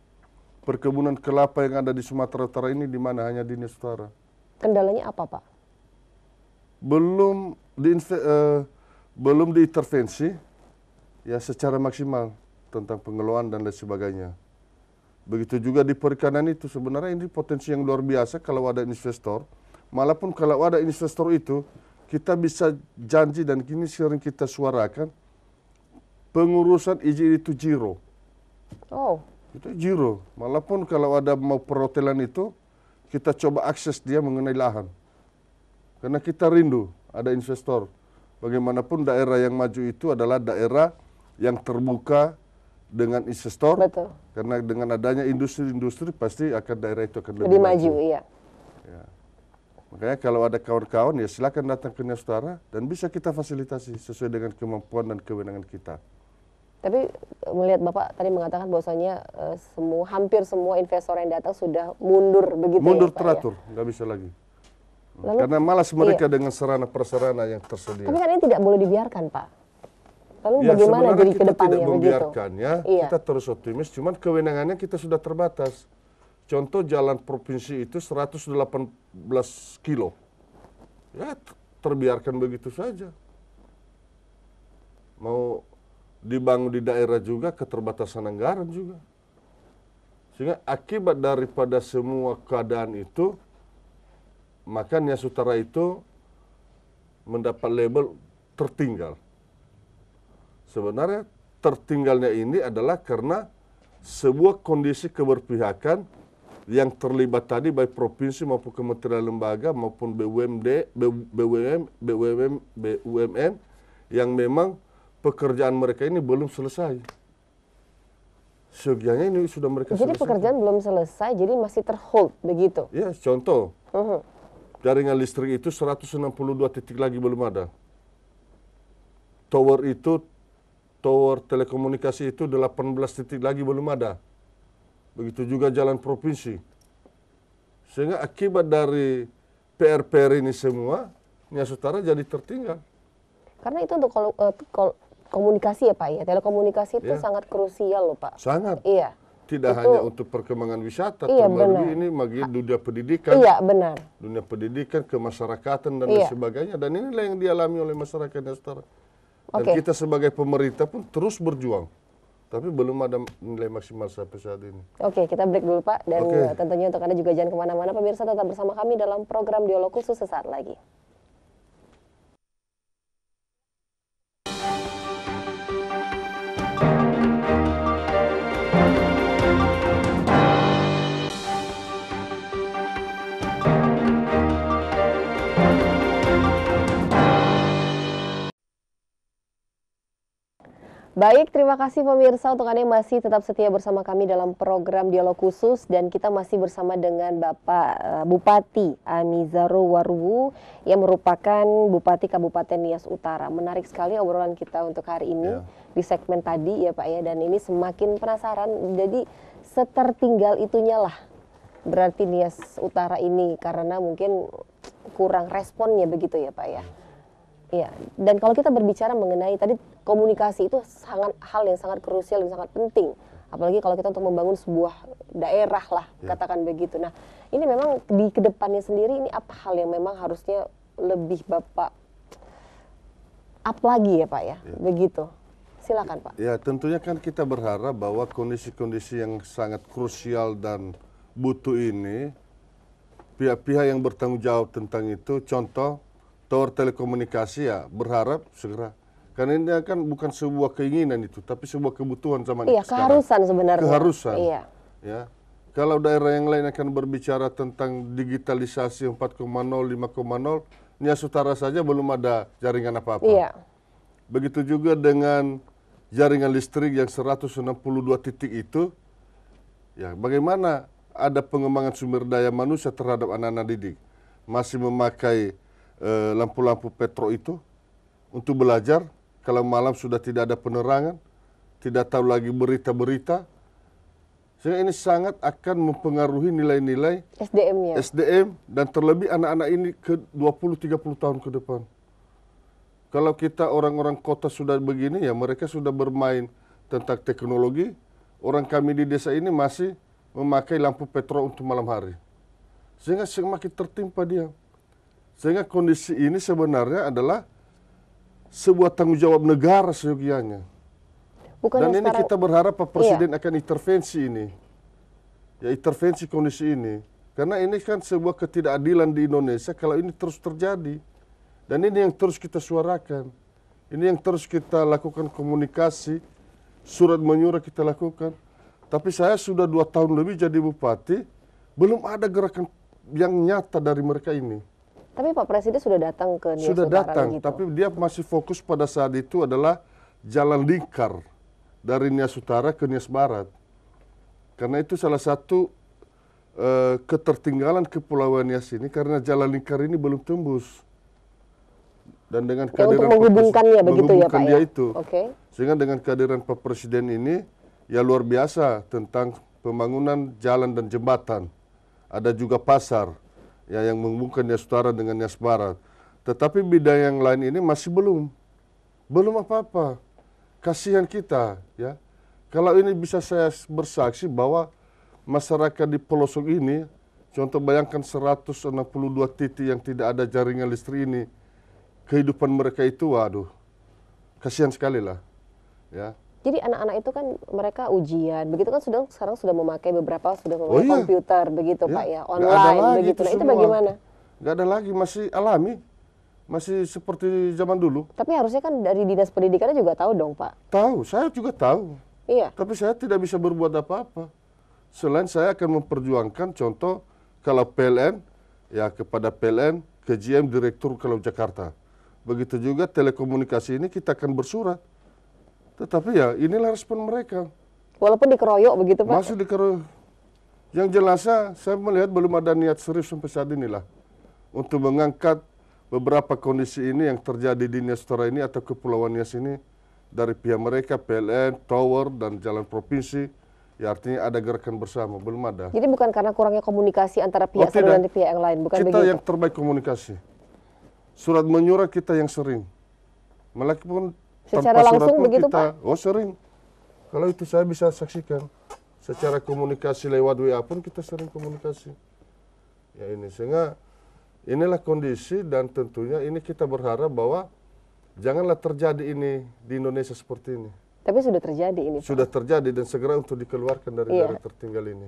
Perkebunan kelapa yang ada di Sumatera Utara ini di mana hanya di Utara? Kendalanya apa, Pak? Belum di uh, belum diintervensi ya secara maksimal tentang pengelolaan dan lain sebagainya. Begitu juga di perikanan itu sebenarnya ini potensi yang luar biasa kalau ada investor. Malapun kalau ada investor itu, kita bisa janji dan kini sering kita suarakan pengurusan izin itu zero. Oh. Itu zero. Malapun kalau ada mau perhotelan itu, kita coba akses dia mengenai lahan. Karena kita rindu ada investor. Bagaimanapun daerah yang maju itu adalah daerah yang terbuka, dengan investor Betul. karena dengan adanya industri-industri pasti akan daerah itu akan lebih, lebih maju, maju iya. ya. makanya kalau ada kawan-kawan ya silakan datang ke Nusantara dan bisa kita fasilitasi sesuai dengan kemampuan dan kewenangan kita tapi eh, melihat bapak tadi mengatakan bahwasanya uh, semua hampir semua investor yang datang sudah mundur begitu ya, mundur ya, teratur nggak bisa lagi Lalu, karena malas iya. mereka iya. dengan sarana prasarana yang tersedia. Tapi kan ini tidak boleh dibiarkan, Pak. Lalu ya, bagaimana jadi ke depannya tidak membiarkan ya. Iya. Kita terus optimis, cuman kewenangannya kita sudah terbatas. Contoh jalan provinsi itu 118 kilo. Ya terbiarkan begitu saja. Mau dibangun di daerah juga keterbatasan anggaran juga. Sehingga akibat daripada semua keadaan itu, makanya sutara itu mendapat label tertinggal sebenarnya tertinggalnya ini adalah karena sebuah kondisi keberpihakan yang terlibat tadi baik provinsi maupun kementerian lembaga maupun BUMD BUMN BUMN BUMN yang memang pekerjaan mereka ini belum selesai. Seyogianya ini sudah mereka Jadi selesai. pekerjaan belum selesai, jadi masih terhold begitu. Ya, contoh. Uh Jaringan listrik itu 162 titik lagi belum ada. Tower itu tower telekomunikasi itu 18 titik lagi belum ada. Begitu juga jalan provinsi. Sehingga akibat dari PR-PR ini semua, Nia Sutara jadi tertinggal. Karena itu untuk kalau, uh, eh, kalau komunikasi ya Pak ya, telekomunikasi itu ya. sangat krusial loh Pak. Sangat. Iya. Tidak itu, hanya untuk perkembangan wisata, iya, terbaru ini bagi ah. dunia pendidikan. Iya benar. Dunia pendidikan, kemasyarakatan dan iya. sebagainya. Dan inilah yang dialami oleh masyarakat Nia Sutara. Dan okay. kita sebagai pemerintah pun terus berjuang. Tapi belum ada nilai maksimal sampai saat ini. Oke, okay, kita break dulu Pak. Dan okay. tentunya untuk Anda juga jangan kemana-mana. Pemirsa tetap bersama kami dalam program Dialog Khusus sesaat lagi. Baik, terima kasih pemirsa untuk Anda yang masih tetap setia bersama kami dalam program Dialog Khusus dan kita masih bersama dengan Bapak eh, Bupati Amizaro Warwu yang merupakan Bupati Kabupaten Nias Utara. Menarik sekali obrolan kita untuk hari ini ya. di segmen tadi ya Pak ya dan ini semakin penasaran jadi setertinggal itunya lah berarti Nias Utara ini karena mungkin kurang responnya begitu ya Pak ya. ya Iya, dan kalau kita berbicara mengenai tadi komunikasi itu sangat hal yang sangat krusial dan sangat penting, apalagi kalau kita untuk membangun sebuah daerah lah ya. katakan begitu. Nah, ini memang di kedepannya sendiri ini apa hal yang memang harusnya lebih bapak up lagi ya pak ya, ya. begitu. Silakan pak. Ya tentunya kan kita berharap bahwa kondisi-kondisi yang sangat krusial dan butuh ini pihak-pihak yang bertanggung jawab tentang itu, contoh tower telekomunikasi ya berharap segera karena ini kan bukan sebuah keinginan itu tapi sebuah kebutuhan zaman iya, sekarang. keharusan sebenarnya keharusan iya. ya kalau daerah yang lain akan berbicara tentang digitalisasi 4.0 5.0 Nia Sutara saja belum ada jaringan apa-apa iya. begitu juga dengan jaringan listrik yang 162 titik itu ya bagaimana ada pengembangan sumber daya manusia terhadap anak-anak didik masih memakai Eh, lampu-lampu petro itu untuk belajar kalau malam sudah tidak ada penerangan, tidak tahu lagi berita-berita. Sehingga ini sangat akan mempengaruhi nilai-nilai sdm ya SDM dan terlebih anak-anak ini ke 20 30 tahun ke depan. Kalau kita orang-orang kota sudah begini ya mereka sudah bermain tentang teknologi. Orang kami di desa ini masih memakai lampu petrol untuk malam hari. Sehingga semakin tertimpa dia. Sehingga kondisi ini sebenarnya adalah sebuah tanggung jawab negara seyogianya. Bukan Dan ini sekarang, kita berharap Pak Presiden iya. akan intervensi ini. Ya intervensi kondisi ini. Karena ini kan sebuah ketidakadilan di Indonesia kalau ini terus terjadi. Dan ini yang terus kita suarakan. Ini yang terus kita lakukan komunikasi, surat menyurat kita lakukan. Tapi saya sudah dua tahun lebih jadi bupati, belum ada gerakan yang nyata dari mereka ini. Tapi Pak Presiden sudah datang ke Nias Sudah datang, gitu. tapi dia masih fokus pada saat itu adalah jalan lingkar dari Nias Utara ke Nias Barat. Karena itu salah satu uh, ketertinggalan kepulauan Nias ini karena jalan lingkar ini belum tembus. Dan dengan ya, kehadiran untuk menghubungkannya begitu ya Pak ya? itu. Okay. Sehingga dengan kehadiran Pak Presiden ini ya luar biasa tentang pembangunan jalan dan jembatan. Ada juga pasar ya yang menghubungkan setara Utara dengan yang Barat. Tetapi bidang yang lain ini masih belum. Belum apa-apa. Kasihan kita, ya. Kalau ini bisa saya bersaksi bahwa masyarakat di pelosok ini, contoh bayangkan 162 titik yang tidak ada jaringan listrik ini, kehidupan mereka itu, waduh, kasihan sekali lah, ya. Jadi anak-anak itu kan mereka ujian, begitu kan sudah sekarang sudah memakai beberapa sudah memakai oh, iya. komputer begitu ya. pak ya online begitu. Itu, nah, itu bagaimana? Gak ada lagi masih alami, masih seperti zaman dulu. Tapi harusnya kan dari dinas pendidikan juga tahu dong pak. Tahu, saya juga tahu. Iya. Tapi saya tidak bisa berbuat apa-apa. Selain saya akan memperjuangkan contoh kalau PLN ya kepada PLN ke GM Direktur Kalau Jakarta. Begitu juga telekomunikasi ini kita akan bersurat tetapi ya inilah respon mereka. Walaupun dikeroyok begitu Pak? Masih dikeroyok. Yang jelasnya ah, saya melihat belum ada niat serius sampai saat inilah untuk mengangkat beberapa kondisi ini yang terjadi di Nias ini atau Kepulauan Nias ini dari pihak mereka, PLN, Tower, dan Jalan Provinsi. Ya artinya ada gerakan bersama, belum ada. Jadi bukan karena kurangnya komunikasi antara pihak oh, dan pihak yang lain, bukan kita begitu? Kita yang terbaik komunikasi. Surat menyurat kita yang sering. Meskipun secara tanpa langsung begitu kita, Pak? Oh sering. Kalau itu saya bisa saksikan. Secara komunikasi lewat WA pun kita sering komunikasi. Ya ini sehingga inilah kondisi dan tentunya ini kita berharap bahwa janganlah terjadi ini di Indonesia seperti ini. Tapi sudah terjadi ini. Pak. Sudah terjadi dan segera untuk dikeluarkan dari iya. dari tertinggal ini.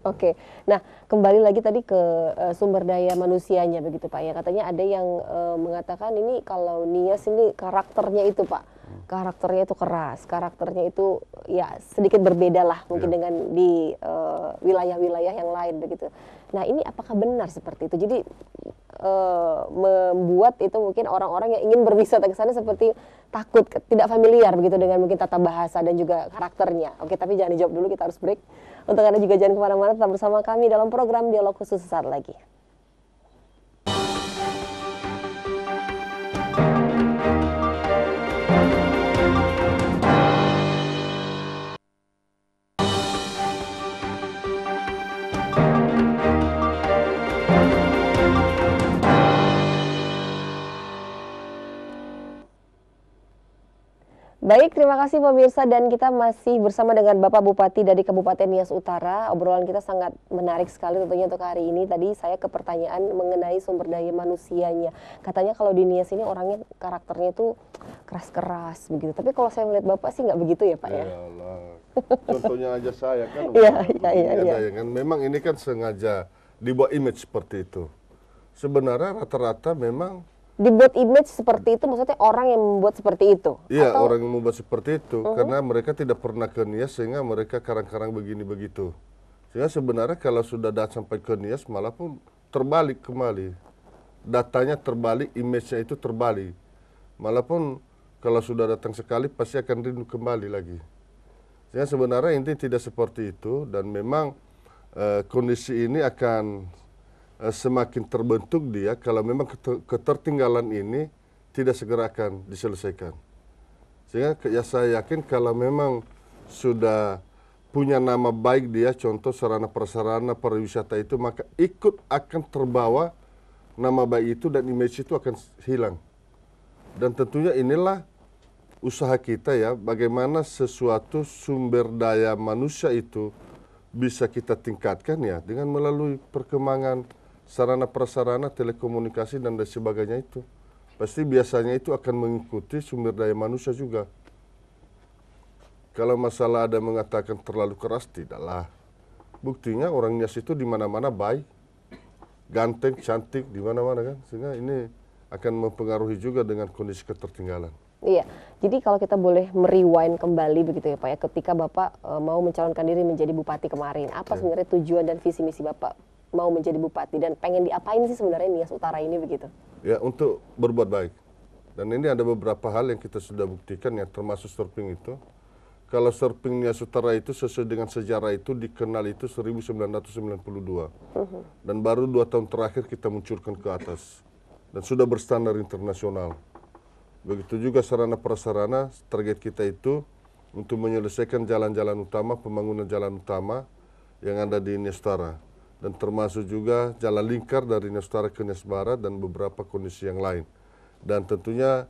Oke, nah kembali lagi tadi ke uh, sumber daya manusianya begitu Pak ya katanya ada yang uh, mengatakan ini kalau Nias ini karakternya itu Pak karakternya itu keras karakternya itu ya sedikit berbeda lah mungkin yeah. dengan di eh, wilayah-wilayah uh, yang lain begitu. Nah ini apakah benar seperti itu? Jadi e, membuat itu mungkin orang-orang yang ingin berwisata ke sana seperti takut tidak familiar begitu dengan mungkin tata bahasa dan juga karakternya. Oke, tapi jangan dijawab dulu kita harus break. Untuk anda juga jangan kemana-mana tetap bersama kami dalam program dialog khusus sesaat lagi. Baik, terima kasih pemirsa dan kita masih bersama dengan Bapak Bupati dari Kabupaten Nias Utara. Obrolan kita sangat menarik sekali tentunya untuk hari ini. Tadi saya ke pertanyaan mengenai sumber daya manusianya. Katanya kalau di Nias ini orangnya karakternya itu keras-keras begitu. Tapi kalau saya melihat Bapak sih nggak begitu ya Pak ya? Yalah. Contohnya aja saya kan. Iya, iya, iya. iya, iya. Ya. Kan. Memang ini kan sengaja dibuat image seperti itu. Sebenarnya rata-rata memang dibuat image seperti itu maksudnya orang yang membuat seperti itu iya atau... orang yang membuat seperti itu uh mm-hmm. -huh. karena mereka tidak pernah ke Nias sehingga mereka karang-karang begini begitu sehingga sebenarnya kalau sudah datang sampai ke Nias malah pun terbalik kembali datanya terbalik image-nya itu terbalik malah pun kalau sudah datang sekali pasti akan rindu kembali lagi sehingga sebenarnya intinya tidak seperti itu dan memang uh, kondisi ini akan Eh, semakin terbentuk dia kalau memang ketertinggalan ini tidak segera akan diselesaikan. Sehingga ya saya yakin kalau memang sudah punya nama baik dia, contoh sarana prasarana pariwisata itu, maka ikut akan terbawa nama baik itu dan image itu akan hilang. Dan tentunya inilah usaha kita ya, bagaimana sesuatu sumber daya manusia itu bisa kita tingkatkan ya dengan melalui perkembangan sarana prasarana telekomunikasi dan lain sebagainya itu pasti biasanya itu akan mengikuti sumber daya manusia juga kalau masalah ada mengatakan terlalu keras tidaklah buktinya orang Nias itu di mana-mana baik ganteng cantik di mana-mana kan sehingga ini akan mempengaruhi juga dengan kondisi ketertinggalan. Iya, jadi kalau kita boleh merewind kembali begitu ya Pak ya, ketika Bapak e, mau mencalonkan diri menjadi bupati kemarin, apa sebenarnya tujuan dan visi misi Bapak mau menjadi bupati dan pengen diapain sih sebenarnya Nias Utara ini begitu? Ya untuk berbuat baik. Dan ini ada beberapa hal yang kita sudah buktikan ya termasuk surfing itu. Kalau surfing Nias Utara itu sesuai dengan sejarah itu dikenal itu 1992. Mhm. Dan baru dua tahun terakhir kita munculkan ke atas. Dan sudah berstandar internasional. Begitu juga sarana prasarana target kita itu untuk menyelesaikan jalan-jalan utama, pembangunan jalan utama yang ada di Nias Utara dan termasuk juga jalan lingkar dari Nias Utara ke Nias Barat dan beberapa kondisi yang lain. Dan tentunya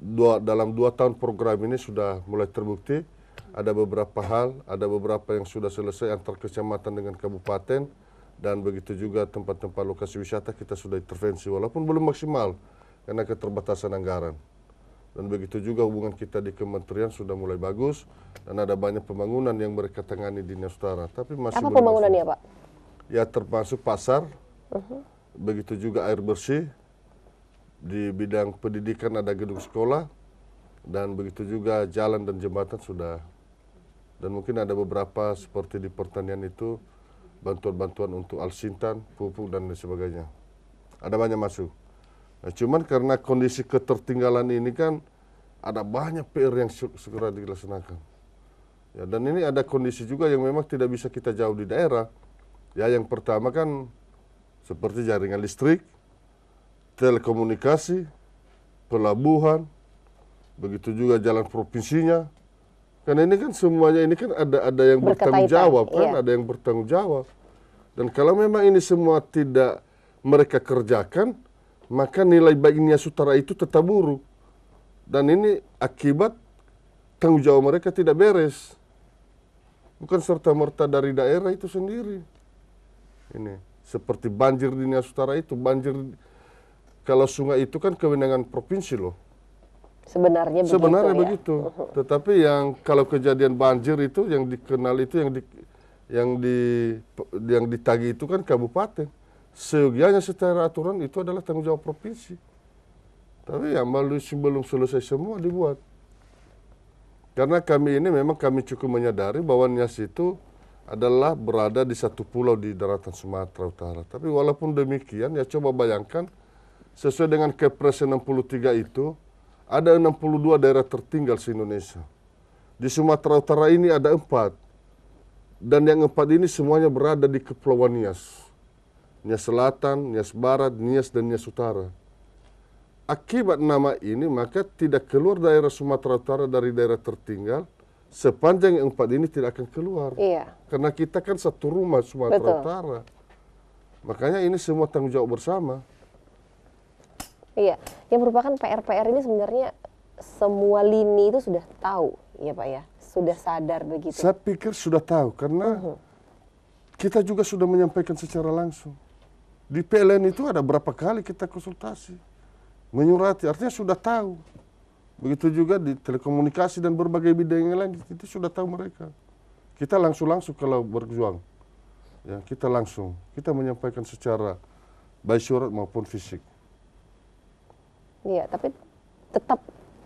dua, dalam dua tahun program ini sudah mulai terbukti ada beberapa hal, ada beberapa yang sudah selesai antar kecamatan dengan kabupaten dan begitu juga tempat-tempat lokasi wisata kita sudah intervensi walaupun belum maksimal karena keterbatasan anggaran. Dan begitu juga hubungan kita di kementerian sudah mulai bagus dan ada banyak pembangunan yang mereka tangani di Nias Utara. Tapi masih apa pembangunannya, Pak? ya termasuk pasar, uh -huh. begitu juga air bersih, di bidang pendidikan ada gedung sekolah, dan begitu juga jalan dan jembatan sudah. Dan mungkin ada beberapa seperti di pertanian itu, bantuan-bantuan untuk alsintan, pupuk, dan lain sebagainya. Ada banyak masuk. Nah, cuman karena kondisi ketertinggalan ini kan, ada banyak PR yang segera dilaksanakan. Ya, dan ini ada kondisi juga yang memang tidak bisa kita jauh di daerah. Ya, yang pertama kan seperti jaringan listrik, telekomunikasi, pelabuhan, begitu juga jalan provinsinya. Karena ini kan semuanya ini kan ada ada yang bertanggung jawab kan, iya. ada yang bertanggung jawab. Dan kalau memang ini semua tidak mereka kerjakan, maka nilai baiknya sutara itu tetap buruk. Dan ini akibat tanggung jawab mereka tidak beres. Bukan serta-merta dari daerah itu sendiri ini seperti banjir di Nias Utara itu banjir kalau sungai itu kan kewenangan provinsi loh sebenarnya begitu sebenarnya ya? begitu uh-huh. tetapi yang kalau kejadian banjir itu yang dikenal itu yang di yang di yang ditagi itu kan kabupaten seyogianya secara aturan itu adalah tanggung jawab provinsi tapi ya melalui belum selesai semua dibuat karena kami ini memang kami cukup menyadari bahwa Nias itu adalah berada di satu pulau di daratan Sumatera Utara. Tapi walaupun demikian, ya coba bayangkan, sesuai dengan Kepres 63 itu, ada 62 daerah tertinggal se-Indonesia. Di Sumatera Utara ini ada empat. Dan yang empat ini semuanya berada di Kepulauan Nias. Nias Selatan, Nias Barat, Nias, dan Nias Utara. Akibat nama ini, maka tidak keluar daerah Sumatera Utara dari daerah tertinggal, sepanjang yang empat ini tidak akan keluar. Iya. Karena kita kan satu rumah Sumatera Betul. Utara. Makanya ini semua tanggung jawab bersama. Iya, yang merupakan PR-PR ini sebenarnya semua lini itu sudah tahu, ya Pak ya? Sudah sadar begitu. Saya pikir sudah tahu karena uh mhm. -huh. kita juga sudah menyampaikan secara langsung. Di PLN itu ada berapa kali kita konsultasi, menyurati, artinya sudah tahu. Begitu juga di telekomunikasi dan berbagai bidang yang lain itu sudah tahu mereka. Kita langsung-langsung kalau berjuang. Ya, kita langsung, kita menyampaikan secara baik surat maupun fisik. Iya, tapi tetap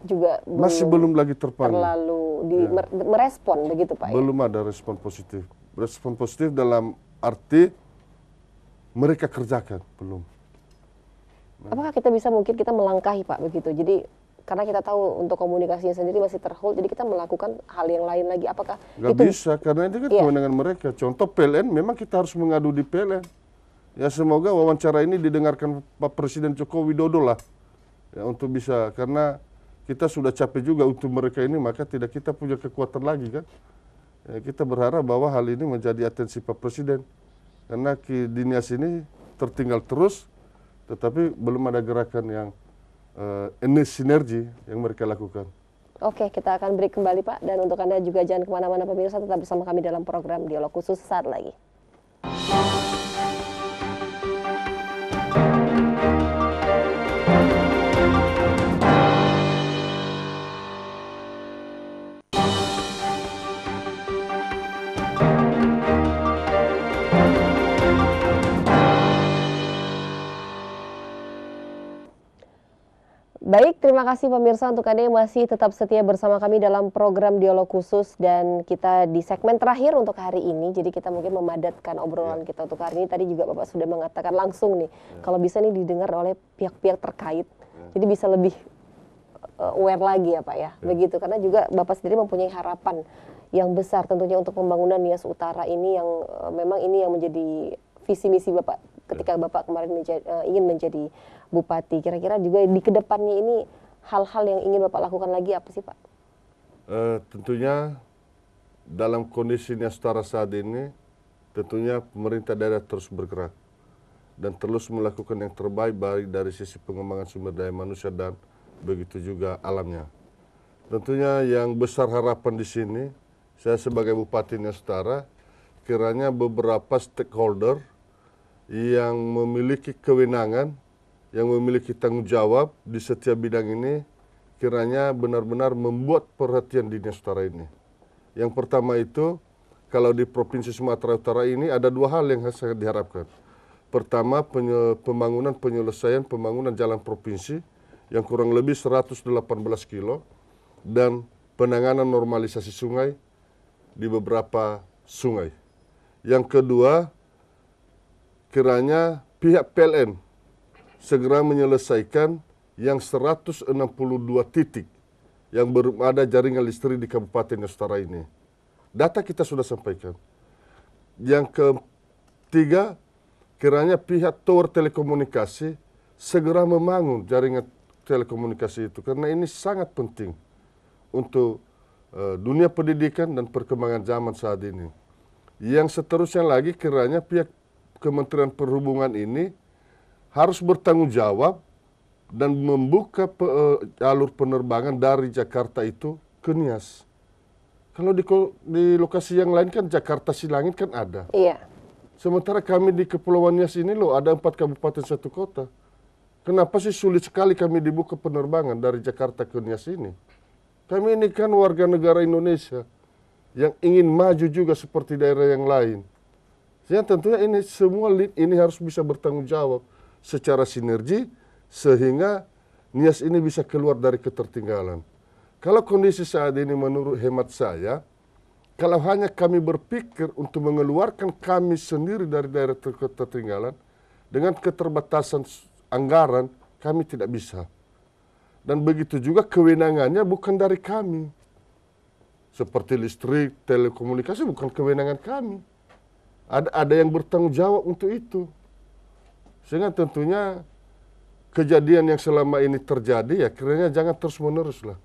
juga masih belum lagi terpanggil. Terlalu di ya. merespon begitu Pak. Ya? Belum ya? ada respon positif. Respon positif dalam arti mereka kerjakan belum. Nah. Apakah kita bisa mungkin kita melangkahi Pak begitu? Jadi karena kita tahu untuk komunikasinya sendiri masih terhold, jadi kita melakukan hal yang lain lagi. Apakah Gak bisa? Karena ini kan yeah. Iya. kewenangan mereka. Contoh PLN, memang kita harus mengadu di PLN. Ya semoga wawancara ini didengarkan Pak Presiden Joko Widodo lah, ya, untuk bisa karena kita sudah capek juga untuk mereka ini, maka tidak kita punya kekuatan lagi kan. Ya, kita berharap bahwa hal ini menjadi atensi Pak Presiden karena di ini tertinggal terus, tetapi belum ada gerakan yang uh, ini sinergi yang mereka lakukan. Oke, kita akan break kembali Pak. Dan untuk Anda juga jangan kemana-mana pemirsa, tetap bersama kami dalam program Dialog Khusus saat lagi. Baik, terima kasih pemirsa untuk Anda yang masih tetap setia bersama kami dalam program dialog khusus dan kita di segmen terakhir untuk hari ini. Jadi kita mungkin memadatkan obrolan ya. kita untuk hari ini. Tadi juga Bapak sudah mengatakan langsung nih, ya. kalau bisa nih didengar oleh pihak-pihak terkait. Ya. Jadi bisa lebih eh, aware lagi ya Pak ya. Iya. Begitu karena juga Bapak sendiri mempunyai harapan yang besar tentunya untuk pembangunan Nias Utara ini yang eh, memang ini yang menjadi visi misi Bapak ketika Bapak kemarin menjadi, uh, eh, ingin menjadi bupati, kira-kira juga di kedepannya ini hal-hal yang ingin Bapak lakukan lagi apa sih Pak? Uh, tentunya dalam kondisinya setara saat ini, tentunya pemerintah daerah terus bergerak dan terus melakukan yang terbaik baik dari sisi pengembangan sumber daya manusia dan begitu juga alamnya. Tentunya yang besar harapan di sini, saya sebagai bupatinya setara kiranya beberapa stakeholder yang memiliki kewenangan, yang memiliki tanggung jawab di setiap bidang ini kiranya benar-benar membuat perhatian di dunia Utara ini. Yang pertama itu, kalau di Provinsi Sumatera Utara ini ada dua hal yang sangat diharapkan. Pertama, penye pembangunan penyelesaian pembangunan jalan provinsi yang kurang lebih 118 kilo dan penanganan normalisasi sungai di beberapa sungai. Yang kedua, kiranya pihak PLN segera menyelesaikan yang 162 titik yang belum ada jaringan listrik di Kabupaten Nusantara ini. Data kita sudah sampaikan. Yang ketiga, kiranya pihak tower telekomunikasi segera membangun jaringan telekomunikasi itu karena ini sangat penting untuk uh, dunia pendidikan dan perkembangan zaman saat ini. Yang seterusnya lagi kiranya pihak Kementerian Perhubungan ini harus bertanggung jawab dan membuka pe, e, jalur penerbangan dari Jakarta itu ke Nias. Kalau di, di lokasi yang lain kan Jakarta Silangit kan ada. Iya. Sementara kami di Kepulauan Nias ini loh ada empat kabupaten satu kota. Kenapa sih sulit sekali kami dibuka penerbangan dari Jakarta ke Nias ini? Kami ini kan warga negara Indonesia yang ingin maju juga seperti daerah yang lain. Yang tentunya ini semua lead ini harus bisa bertanggung jawab secara sinergi sehingga nias ini bisa keluar dari ketertinggalan. Kalau kondisi saat ini menurut hemat saya, kalau hanya kami berpikir untuk mengeluarkan kami sendiri dari daerah ketertinggalan, dengan keterbatasan anggaran, kami tidak bisa. Dan begitu juga kewenangannya bukan dari kami. Seperti listrik, telekomunikasi bukan kewenangan kami. Ada, ada yang bertanggung jawab untuk itu. Sehingga tentunya kejadian yang selama ini terjadi ya kiranya jangan terus menerus lah.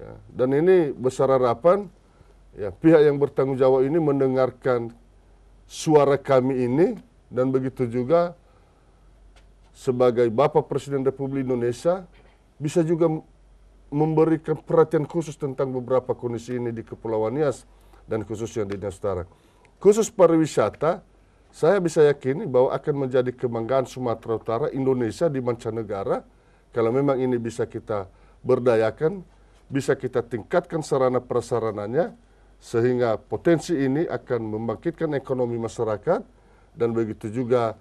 Ya, dan ini besar harapan ya pihak yang bertanggung jawab ini mendengarkan suara kami ini dan begitu juga sebagai Bapak Presiden Republik Indonesia bisa juga memberikan perhatian khusus tentang beberapa kondisi ini di Kepulauan Nias dan khususnya di Nias Utara khusus pariwisata, saya bisa yakini bahwa akan menjadi kebanggaan Sumatera Utara, Indonesia di mancanegara, kalau memang ini bisa kita berdayakan, bisa kita tingkatkan sarana prasarananya, sehingga potensi ini akan membangkitkan ekonomi masyarakat, dan begitu juga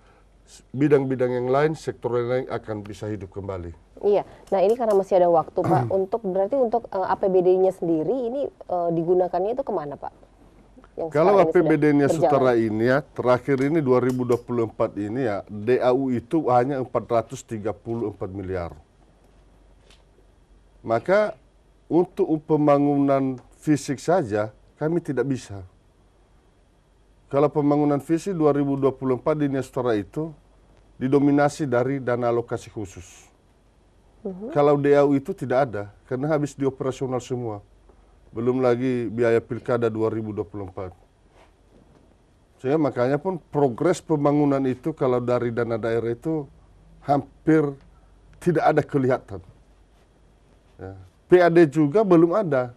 bidang-bidang yang lain, sektor yang lain akan bisa hidup kembali. Iya, nah ini karena masih ada waktu Pak, untuk berarti untuk uh, eh, APBD-nya sendiri ini uh, digunakannya itu kemana Pak? Kalau APBD-nya setara ini ya, terakhir ini 2024 ini ya, DAU itu hanya 434 miliar. Maka untuk pembangunan fisik saja kami tidak bisa. Kalau pembangunan fisik 2024 di setara itu didominasi dari dana alokasi khusus. -huh. Mhm. Kalau DAU itu tidak ada, karena habis dioperasional semua. Belum lagi biaya pilkada 2024. Sehingga makanya pun progres pembangunan itu kalau dari dana daerah itu hampir tidak ada kelihatan. Ya. PAD juga belum ada.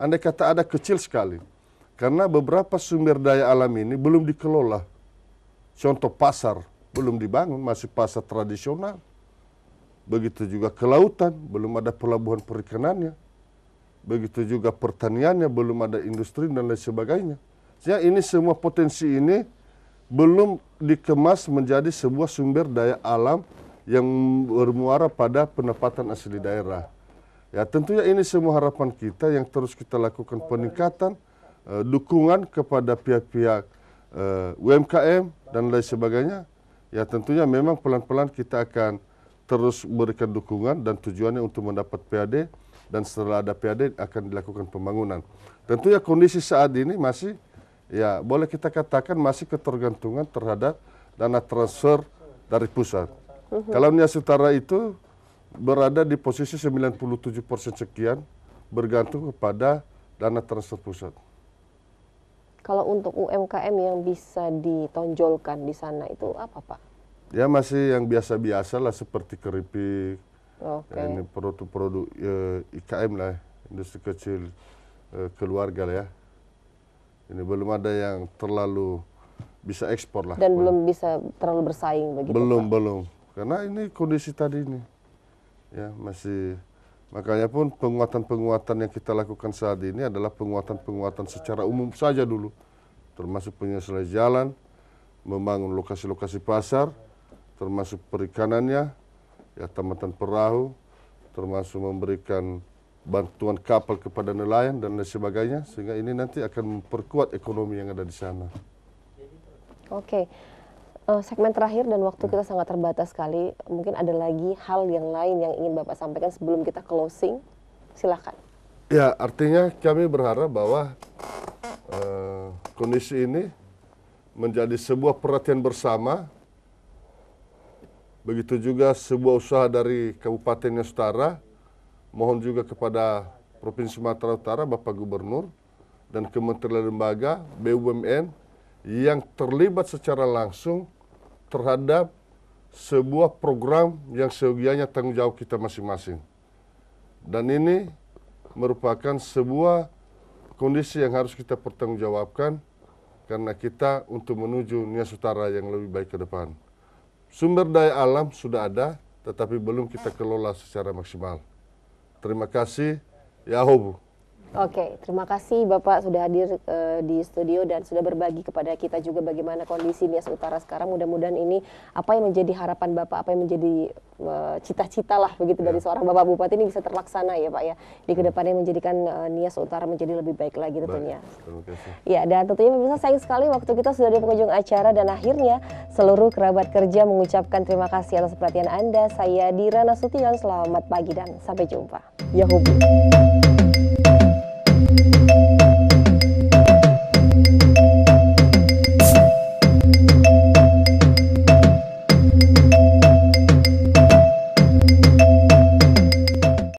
anda kata ada kecil sekali. Karena beberapa sumber daya alam ini belum dikelola. Contoh pasar belum dibangun, masih pasar tradisional. Begitu juga kelautan, belum ada pelabuhan perikanannya. Begitu juga pertaniannya belum ada industri dan lain sebagainya. Jadi ya, ini semua potensi ini belum dikemas menjadi sebuah sumber daya alam yang bermuara pada pendapatan asli daerah. Ya tentunya ini semua harapan kita yang terus kita lakukan peningkatan, eh, dukungan kepada pihak-pihak eh, UMKM dan lain sebagainya. Ya tentunya memang pelan-pelan kita akan terus berikan dukungan dan tujuannya untuk mendapat PAD dan setelah ada PAD akan dilakukan pembangunan. Tentunya kondisi saat ini masih ya boleh kita katakan masih ketergantungan terhadap dana transfer dari pusat. Mhm. Kalau Nia Sutara itu berada di posisi 97% sekian bergantung kepada dana transfer pusat. Kalau untuk UMKM yang bisa ditonjolkan di sana itu apa Pak? Ya masih yang biasa-biasa lah seperti keripik, Okay. Ini produk-produk uh, eh, IKM lah, industri kecil uh, keluarga lah ya. Ini belum ada yang terlalu bisa ekspor lah. Dan belum bisa terlalu bersaing begitu. Belum, Pak. belum. Karena ini kondisi tadi ini. Ya, masih makanya pun penguatan-penguatan yang kita lakukan saat ini adalah penguatan-penguatan secara umum saja dulu. Termasuk penyelesaian jalan, membangun lokasi-lokasi pasar, termasuk perikanannya, ya tamatan perahu, termasuk memberikan bantuan kapal kepada nelayan dan lain sebagainya sehingga ini nanti akan memperkuat ekonomi yang ada di sana. Oke. Okay. Uh, eh, segmen terakhir dan waktu kita sangat terbatas sekali. Mungkin ada lagi hal yang lain yang ingin Bapak sampaikan sebelum kita closing. Silakan. Ya, artinya kami berharap bahwa uh, kondisi ini menjadi sebuah perhatian bersama Begitu juga sebuah usaha dari Kabupaten Nusantara mohon juga kepada Provinsi Sumatera Utara, Bapak Gubernur, dan Kementerian Lembaga, BUMN, yang terlibat secara langsung terhadap sebuah program yang seyogianya tanggung jawab kita masing-masing. Dan ini merupakan sebuah kondisi yang harus kita pertanggungjawabkan karena kita untuk menuju Nias Utara yang lebih baik ke depan. Sumber daya alam sudah ada, tetapi belum kita kelola secara maksimal. Terima kasih. Yahoo. Oke, terima kasih Bapak sudah hadir uh, di studio dan sudah berbagi kepada kita juga bagaimana kondisi Nias Utara sekarang. Mudah-mudahan ini apa yang menjadi harapan Bapak, apa yang menjadi eh, cita-cita lah begitu ya. dari seorang Bapak Bupati ini bisa terlaksana ya Pak ya. Di ya. kedepannya menjadikan uh, Nias Utara menjadi lebih baik lagi tentunya. Baik, Ya, dan tentunya saya sayang sekali waktu kita sudah di penghujung acara dan akhirnya seluruh kerabat kerja mengucapkan terima kasih atas perhatian Anda. Saya Dira Nasution, selamat pagi dan sampai jumpa. Yahoo!